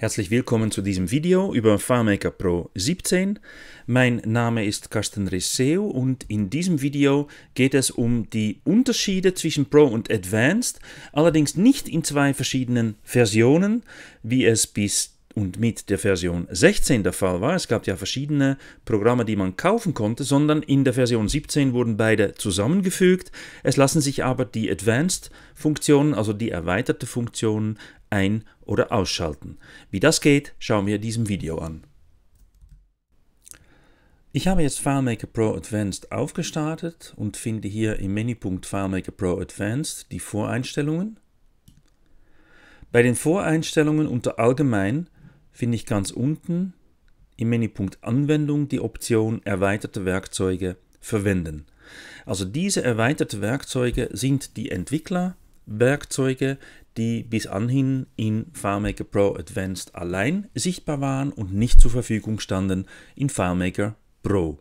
Herzlich willkommen zu diesem Video über FileMaker Pro 17. Mein Name ist Carsten Risseo und in diesem Video geht es um die Unterschiede zwischen Pro und Advanced, allerdings nicht in zwei verschiedenen Versionen, wie es bis und mit der Version 16 der Fall war. Es gab ja verschiedene Programme, die man kaufen konnte, sondern in der Version 17 wurden beide zusammengefügt. Es lassen sich aber die Advanced-Funktionen, also die erweiterte Funktionen, ein- oder ausschalten. Wie das geht, schauen wir diesem Video an. Ich habe jetzt FileMaker Pro Advanced aufgestartet und finde hier im Menüpunkt FileMaker Pro Advanced die Voreinstellungen. Bei den Voreinstellungen unter Allgemein finde ich ganz unten im Menüpunkt Anwendung die Option Erweiterte Werkzeuge verwenden. Also diese erweiterte Werkzeuge sind die Entwicklerwerkzeuge, die bis anhin in FileMaker Pro Advanced allein sichtbar waren und nicht zur Verfügung standen in FileMaker Pro.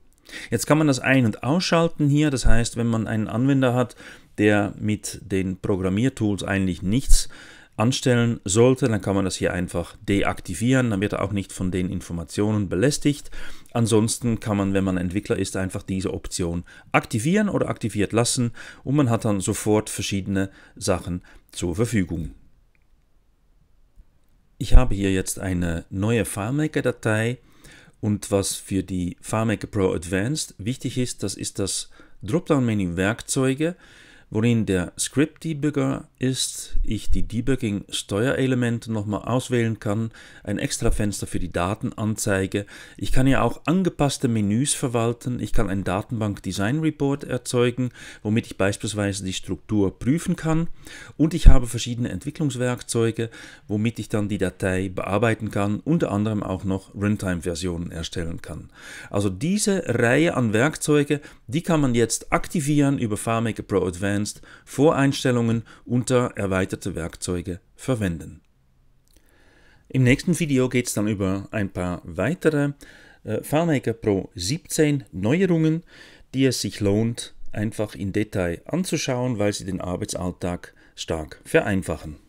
Jetzt kann man das ein- und ausschalten hier, das heißt, wenn man einen Anwender hat, der mit den Programmiertools eigentlich nichts äh, anstellen sollte, dann kann man das hier einfach deaktivieren, dann wird er auch nicht von den Informationen belästigt. Ansonsten kann man, wenn man Entwickler ist, einfach diese Option aktivieren oder aktiviert lassen und man hat dann sofort verschiedene Sachen zur Verfügung. Ich habe hier jetzt eine neue FileMaker-Datei und was für die FileMaker Pro Advanced wichtig ist, das ist das Dropdown-Menü Werkzeuge worin der Script-Debugger ist, ich die Debugging-Steuerelemente nochmal auswählen kann, ein extra Fenster für die Datenanzeige. Ich kann ja auch angepasste Menüs verwalten. Ich kann ein Datenbank-Design-Report erzeugen, womit ich beispielsweise die Struktur prüfen kann. Und ich habe verschiedene Entwicklungswerkzeuge, womit ich dann die Datei bearbeiten kann, unter anderem auch noch Runtime-Versionen erstellen kann. Also diese Reihe an Werkzeuge, die kann man jetzt aktivieren über FarMaker Pro Advanced Advanced Voreinstellungen unter Erweiterte Werkzeuge verwenden. Im nächsten Video geht es dann über ein paar weitere äh, FileMaker Pro 17 Neuerungen, die es sich lohnt, einfach in Detail anzuschauen, weil sie den Arbeitsalltag stark vereinfachen.